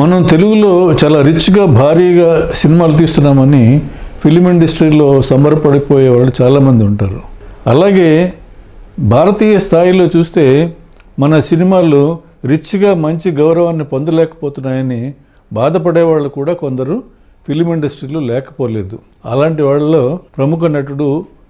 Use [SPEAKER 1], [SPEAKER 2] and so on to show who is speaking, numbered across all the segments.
[SPEAKER 1] మనం తెలుగులో చాలా రిచ్గా భారీగా సినిమాలు తీస్తున్నామని ఫిలిం ఇండస్ట్రీలో సంబరపడిపోయే వాళ్ళు చాలామంది ఉంటారు అలాగే భారతీయ స్థాయిలో చూస్తే మన సినిమాలు రిచ్గా మంచి గౌరవాన్ని పొందలేకపోతున్నాయని బాధపడే వాళ్ళు కూడా కొందరు ఫిలిం ఇండస్ట్రీలో లేకపోలేదు అలాంటి వాళ్ళలో ప్రముఖ నటుడు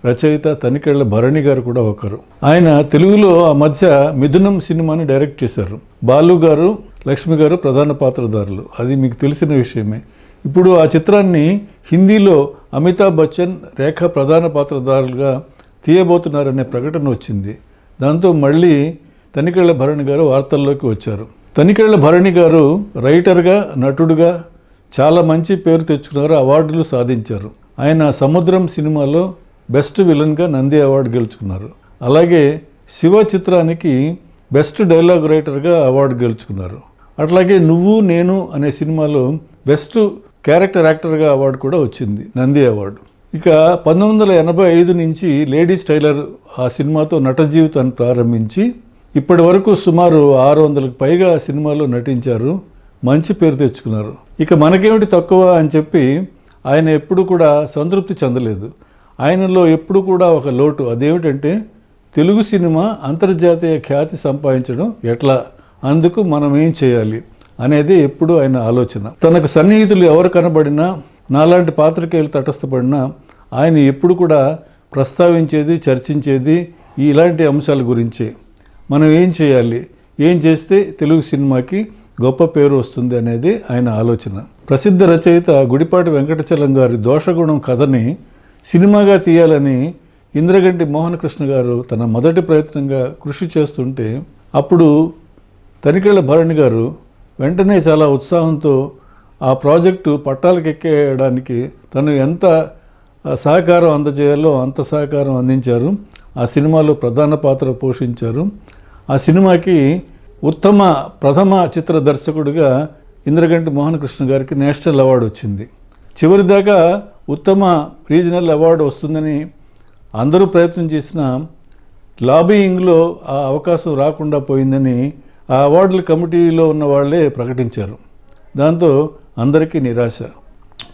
[SPEAKER 1] రచయిత తనికెళ్ల భరణి గారు కూడా ఒకరు ఆయన తెలుగులో ఆ మధ్య మిథునం సినిమాని డైరెక్ట్ చేశారు బాలు గారు లక్ష్మి గారు ప్రధాన పాత్రధారులు అది మీకు తెలిసిన విషయమే ఇప్పుడు ఆ చిత్రాన్ని హిందీలో అమితాబ్ బచ్చన్ రేఖ ప్రధాన పాత్రధారులుగా తీయబోతున్నారనే ప్రకటన వచ్చింది దాంతో మళ్ళీ తనికెళ్ల భరణి గారు వార్తల్లోకి వచ్చారు తనికెళ్ల భరణి గారు రైటర్గా నటుడుగా చాలా మంచి పేరు తెచ్చుకున్నారు అవార్డులు సాధించారు ఆయన సముద్రం సినిమాలో బెస్ట్ విలన్గా నంది అవార్డు గెలుచుకున్నారు అలాగే శివ చిత్రానికి బెస్ట్ డైలాగ్ రైటర్గా అవార్డు గెలుచుకున్నారు అట్లాగే నువ్వు నేను అనే సినిమాలో బెస్ట్ క్యారెక్టర్ యాక్టర్గా అవార్డు కూడా వచ్చింది నంది అవార్డు ఇక పంతొమ్మిది వందల ఎనభై ఐదు నుంచి లేడీస్ టైలర్ ఆ సినిమాతో నట జీవితాన్ని ప్రారంభించి ఇప్పటి వరకు సుమారు ఆరు వందలకు పైగా సినిమాలో నటించారు మంచి పేరు తెచ్చుకున్నారు ఇక మనకేమిటి తక్కువ అని చెప్పి ఆయన ఎప్పుడు కూడా సంతృప్తి చెందలేదు ఆయనలో ఎప్పుడు కూడా ఒక లోటు అదేమిటంటే తెలుగు సినిమా అంతర్జాతీయ ఖ్యాతి సంపాదించడం ఎట్లా అందుకు మనం ఏం చేయాలి అనేది ఎప్పుడు ఆయన ఆలోచన తనకు సన్నిహితులు ఎవరు కనబడినా నాలాంటి పాత్రికేయులు తటస్థపడినా ఆయన ఎప్పుడు కూడా ప్రస్తావించేది చర్చించేది ఇలాంటి అంశాల గురించి మనం ఏం చేయాలి ఏం చేస్తే తెలుగు సినిమాకి గొప్ప పేరు వస్తుంది అనేది ఆయన ఆలోచన ప్రసిద్ధ రచయిత గుడిపాటి వెంకటచలం గారి దోషగుణం కథని సినిమాగా తీయాలని ఇంద్రగంటి మోహనకృష్ణ గారు తన మొదటి ప్రయత్నంగా కృషి చేస్తుంటే అప్పుడు తనికెళ్ళ భరణి గారు వెంటనే చాలా ఉత్సాహంతో ఆ ప్రాజెక్టు పట్టాలకెక్కేయడానికి తను ఎంత సహకారం అందజేయాలో అంత సహకారం అందించారు ఆ సినిమాలో ప్రధాన పాత్ర పోషించారు ఆ సినిమాకి ఉత్తమ ప్రథమ చిత్ర దర్శకుడిగా ఇంద్రగంటి మోహన్ కృష్ణ గారికి నేషనల్ అవార్డు వచ్చింది చివరిదాకా ఉత్తమ రీజనల్ అవార్డు వస్తుందని అందరూ ప్రయత్నం చేసిన లాబీయింగ్లో ఆ అవకాశం రాకుండా పోయిందని ఆ అవార్డుల కమిటీలో ఉన్న వాళ్ళే ప్రకటించారు దాంతో అందరికీ నిరాశ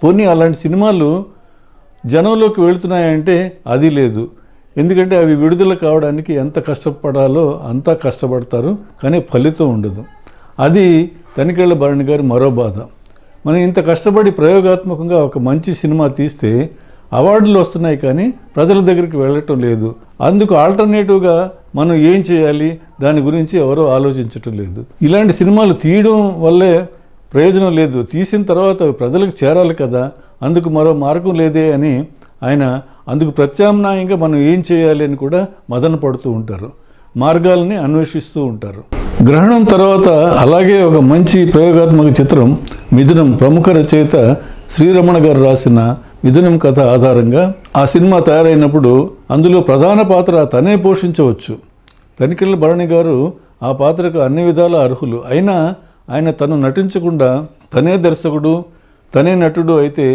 [SPEAKER 1] పోనీ అలాంటి సినిమాలు జనంలోకి వెళుతున్నాయంటే అది లేదు ఎందుకంటే అవి విడుదల కావడానికి ఎంత కష్టపడాలో అంతా కష్టపడతారు కానీ ఫలితం ఉండదు అది తనికెళ్ళ భరణి గారి మరో బాధ మనం ఇంత కష్టపడి ప్రయోగాత్మకంగా ఒక మంచి సినిమా తీస్తే అవార్డులు వస్తున్నాయి కానీ ప్రజల దగ్గరికి వెళ్ళటం లేదు అందుకు ఆల్టర్నేటివ్గా మనం ఏం చేయాలి దాని గురించి ఎవరో ఆలోచించటం లేదు ఇలాంటి సినిమాలు తీయడం వల్లే ప్రయోజనం లేదు తీసిన తర్వాత ప్రజలకు చేరాలి కదా అందుకు మరో మార్గం లేదే అని ఆయన అందుకు ప్రత్యామ్నాయంగా మనం ఏం చేయాలి అని కూడా మదన పడుతూ ఉంటారు మార్గాల్ని అన్వేషిస్తూ ఉంటారు గ్రహణం తర్వాత అలాగే ఒక మంచి ప్రయోగాత్మక చిత్రం మిథునం ప్రముఖ రచయిత శ్రీరమణ గారు రాసిన మిథునం కథ ఆధారంగా ఆ సినిమా తయారైనప్పుడు అందులో ప్రధాన పాత్ర తనే పోషించవచ్చు తనికెళ్ళ భరణి గారు ఆ పాత్రకు అన్ని విధాల అర్హులు అయినా ఆయన తను నటించకుండా తనే దర్శకుడు తనే నటుడు అయితే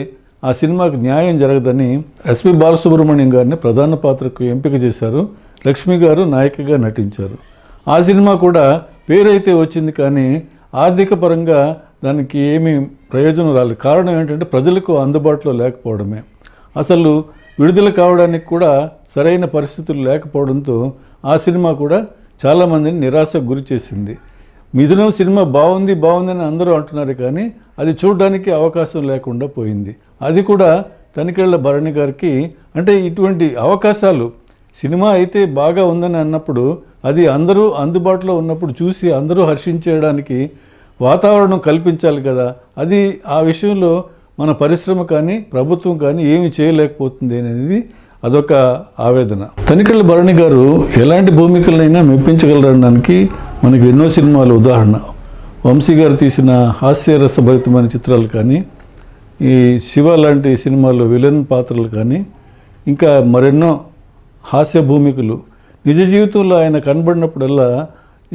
[SPEAKER 1] ఆ సినిమాకు న్యాయం జరగదని ఎస్పి బాలసుబ్రహ్మణ్యం గారిని ప్రధాన పాత్రకు ఎంపిక చేశారు లక్ష్మి గారు నాయకగా నటించారు ఆ సినిమా కూడా పేరైతే వచ్చింది కానీ ఆర్థిక పరంగా దానికి ఏమీ ప్రయోజనం రాలేదు కారణం ఏంటంటే ప్రజలకు అందుబాటులో లేకపోవడమే అసలు విడుదల కావడానికి కూడా సరైన పరిస్థితులు లేకపోవడంతో ఆ సినిమా కూడా చాలామందిని నిరాశకు గురి చేసింది మిథునం సినిమా బాగుంది బాగుందని అందరూ అంటున్నారు కానీ అది చూడడానికి అవకాశం లేకుండా పోయింది అది కూడా తనికేళ్ల భరణి గారికి అంటే ఇటువంటి అవకాశాలు సినిమా అయితే బాగా ఉందని అన్నప్పుడు అది అందరూ అందుబాటులో ఉన్నప్పుడు చూసి అందరూ హర్షించేయడానికి వాతావరణం కల్పించాలి కదా అది ఆ విషయంలో మన పరిశ్రమ కానీ ప్రభుత్వం కానీ ఏమి చేయలేకపోతుంది అనేది అదొక ఆవేదన తనికళ్ళ భరణి గారు ఎలాంటి భూమికలనైనా మెప్పించగలరనడానికి మనకి ఎన్నో సినిమాలు ఉదాహరణ వంశీ గారు తీసిన హాస్యరసభరితమైన చిత్రాలు కానీ ఈ శివ లాంటి సినిమాల్లో విలన్ పాత్రలు కానీ ఇంకా మరెన్నో హాస్య భూమికలు నిజ జీవితంలో ఆయన కనబడినప్పుడల్లా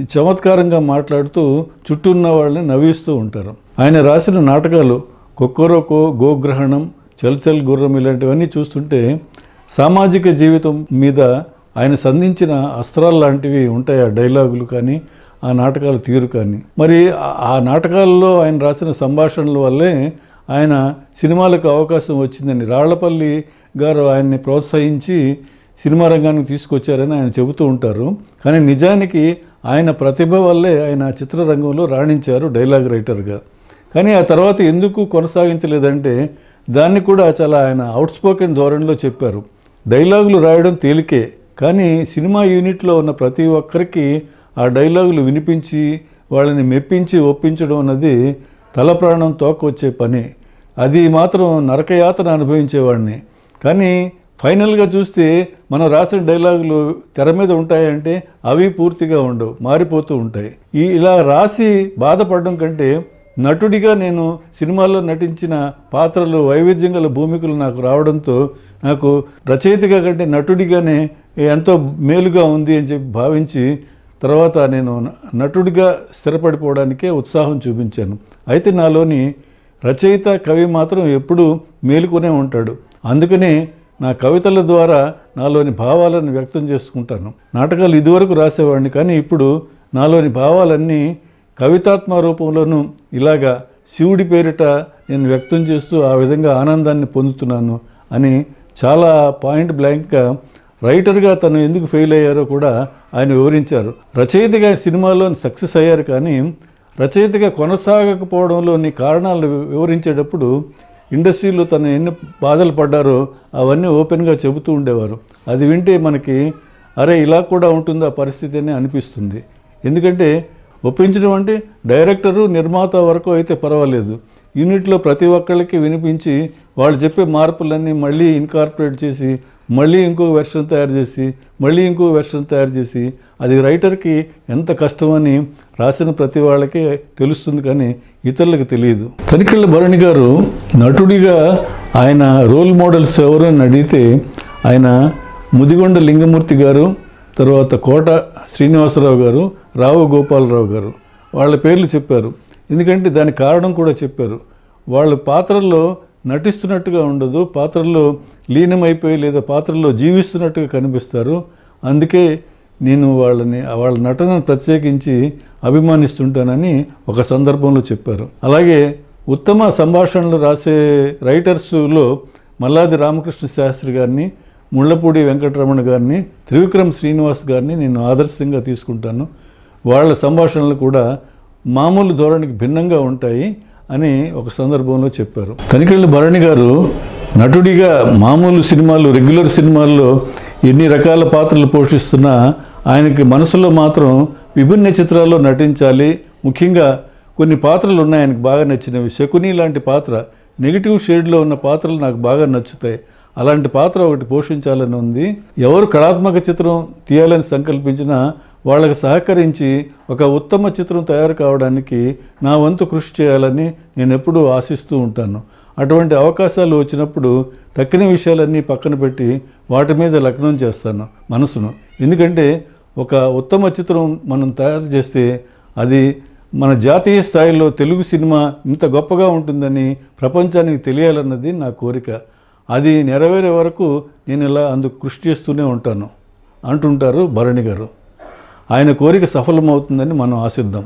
[SPEAKER 1] ఈ చమత్కారంగా మాట్లాడుతూ చుట్టూ ఉన్న వాళ్ళని నవ్విస్తూ ఉంటారు ఆయన రాసిన నాటకాలు కొక్కరోకో గోగ్రహణం చల్చల్ గుర్రం ఇలాంటివన్నీ చూస్తుంటే సామాజిక జీవితం మీద ఆయన సంధించిన అస్త్రాలు లాంటివి ఉంటాయి ఆ డైలాగులు కానీ ఆ నాటకాల తీరు కానీ మరి ఆ నాటకాల్లో ఆయన రాసిన సంభాషణల వల్లే ఆయన సినిమాలకు అవకాశం వచ్చిందని రాళ్లపల్లి గారు ఆయన్ని ప్రోత్సహించి సినిమా రంగానికి తీసుకొచ్చారని ఆయన చెబుతూ ఉంటారు కానీ నిజానికి ఆయన ప్రతిభ వల్లే ఆయన చిత్రరంగంలో రాణించారు డైలాగ్ రైటర్గా కానీ ఆ తర్వాత ఎందుకు కొనసాగించలేదంటే దాన్ని కూడా చాలా ఆయన అవుట్స్పోకెన్ ధోరణిలో చెప్పారు డైలాగులు రాయడం తేలికే కానీ సినిమా యూనిట్లో ఉన్న ప్రతి ఒక్కరికి ఆ డైలాగులు వినిపించి వాళ్ళని మెప్పించి ఒప్పించడం అన్నది తల ప్రాణం తోకొచ్చే పని అది మాత్రం నరకయాతన అనుభవించేవాడిని కానీ ఫైనల్గా చూస్తే మనం రాసిన డైలాగులు తెర మీద ఉంటాయంటే అవి పూర్తిగా ఉండవు మారిపోతూ ఉంటాయి ఈ ఇలా రాసి బాధపడడం కంటే నటుడిగా నేను సినిమాల్లో నటించిన పాత్రలు వైవిధ్యం గల భూమికలు నాకు రావడంతో నాకు రచయితగా కంటే నటుడిగానే ఎంతో మేలుగా ఉంది అని చెప్పి భావించి తర్వాత నేను నటుడిగా స్థిరపడిపోవడానికే ఉత్సాహం చూపించాను అయితే నాలోని రచయిత కవి మాత్రం ఎప్పుడూ మేలుకునే ఉంటాడు అందుకనే నా కవితల ద్వారా నాలోని భావాలను వ్యక్తం చేసుకుంటాను నాటకాలు ఇదివరకు రాసేవాడిని కానీ ఇప్పుడు నాలోని భావాలన్నీ కవితాత్మ రూపంలోనూ ఇలాగా శివుడి పేరిట నేను వ్యక్తం చేస్తూ ఆ విధంగా ఆనందాన్ని పొందుతున్నాను అని చాలా పాయింట్ బ్లాంక్గా రైటర్గా తను ఎందుకు ఫెయిల్ అయ్యారో కూడా ఆయన వివరించారు రచయితగా సినిమాలో సక్సెస్ అయ్యారు కానీ రచయితగా కొనసాగకపోవడంలోని కారణాలు వివరించేటప్పుడు ఇండస్ట్రీలో తను ఎన్ని బాధలు పడ్డారో అవన్నీ ఓపెన్గా చెబుతూ ఉండేవారు అది వింటే మనకి అరే ఇలా కూడా ఉంటుంది ఆ పరిస్థితి అని అనిపిస్తుంది ఎందుకంటే ఒప్పించడం అంటే డైరెక్టరు నిర్మాత వరకు అయితే పర్వాలేదు యూనిట్లో ప్రతి ఒక్కళ్ళకి వినిపించి వాళ్ళు చెప్పే మార్పులన్నీ మళ్ళీ ఇన్కార్పొరేట్ చేసి మళ్ళీ ఇంకో వెర్షన్ తయారు చేసి మళ్ళీ ఇంకో వెర్షన్ తయారు చేసి అది రైటర్కి ఎంత కష్టమని రాసిన ప్రతి వాళ్ళకే తెలుస్తుంది కానీ ఇతరులకు తెలియదు తనికెళ్ళ భరణి గారు నటుడిగా ఆయన రోల్ మోడల్స్ ఎవరు అని అడిగితే ఆయన ముదిగొండ లింగమూర్తి గారు తర్వాత కోట శ్రీనివాసరావు గారు రావు గోపాలరావు గారు వాళ్ళ పేర్లు చెప్పారు ఎందుకంటే దానికి కారణం కూడా చెప్పారు వాళ్ళ పాత్రల్లో నటిస్తున్నట్టుగా ఉండదు పాత్రలో లీనమైపోయి లేదా పాత్రలో జీవిస్తున్నట్టుగా కనిపిస్తారు అందుకే నేను వాళ్ళని వాళ్ళ నటనను ప్రత్యేకించి అభిమానిస్తుంటానని ఒక సందర్భంలో చెప్పారు అలాగే ఉత్తమ సంభాషణలు రాసే రైటర్స్లో మల్లాది రామకృష్ణ శాస్త్రి గారిని ముళ్ళపూడి వెంకటరమణ గారిని త్రివిక్రమ్ శ్రీనివాస్ గారిని నేను ఆదర్శంగా తీసుకుంటాను వాళ్ళ సంభాషణలు కూడా మామూలు ధోరణికి భిన్నంగా ఉంటాయి అని ఒక సందర్భంలో చెప్పారు తనికెళ్ళ భరణి గారు నటుడిగా మామూలు సినిమాలు రెగ్యులర్ సినిమాల్లో ఎన్ని రకాల పాత్రలు పోషిస్తున్నా ఆయనకి మనసులో మాత్రం విభిన్న చిత్రాల్లో నటించాలి ముఖ్యంగా కొన్ని పాత్రలు ఉన్నాయి ఆయనకు బాగా నచ్చినవి శకుని లాంటి పాత్ర నెగిటివ్ షేడ్లో ఉన్న పాత్రలు నాకు బాగా నచ్చుతాయి అలాంటి పాత్ర ఒకటి పోషించాలని ఉంది ఎవరు కళాత్మక చిత్రం తీయాలని సంకల్పించినా వాళ్ళకు సహకరించి ఒక ఉత్తమ చిత్రం తయారు కావడానికి నా వంతు కృషి చేయాలని నేను ఎప్పుడూ ఆశిస్తూ ఉంటాను అటువంటి అవకాశాలు వచ్చినప్పుడు తక్కిన విషయాలన్నీ పక్కన పెట్టి వాటి మీద లగ్నం చేస్తాను మనసును ఎందుకంటే ఒక ఉత్తమ చిత్రం మనం తయారు చేస్తే అది మన జాతీయ స్థాయిలో తెలుగు సినిమా ఇంత గొప్పగా ఉంటుందని ప్రపంచానికి తెలియాలన్నది నా కోరిక అది నెరవేరే వరకు నేను ఇలా అందుకు కృషి చేస్తూనే ఉంటాను అంటుంటారు భరణి గారు ఆయన కోరిక సఫలమవుతుందని మనం ఆశిద్దాం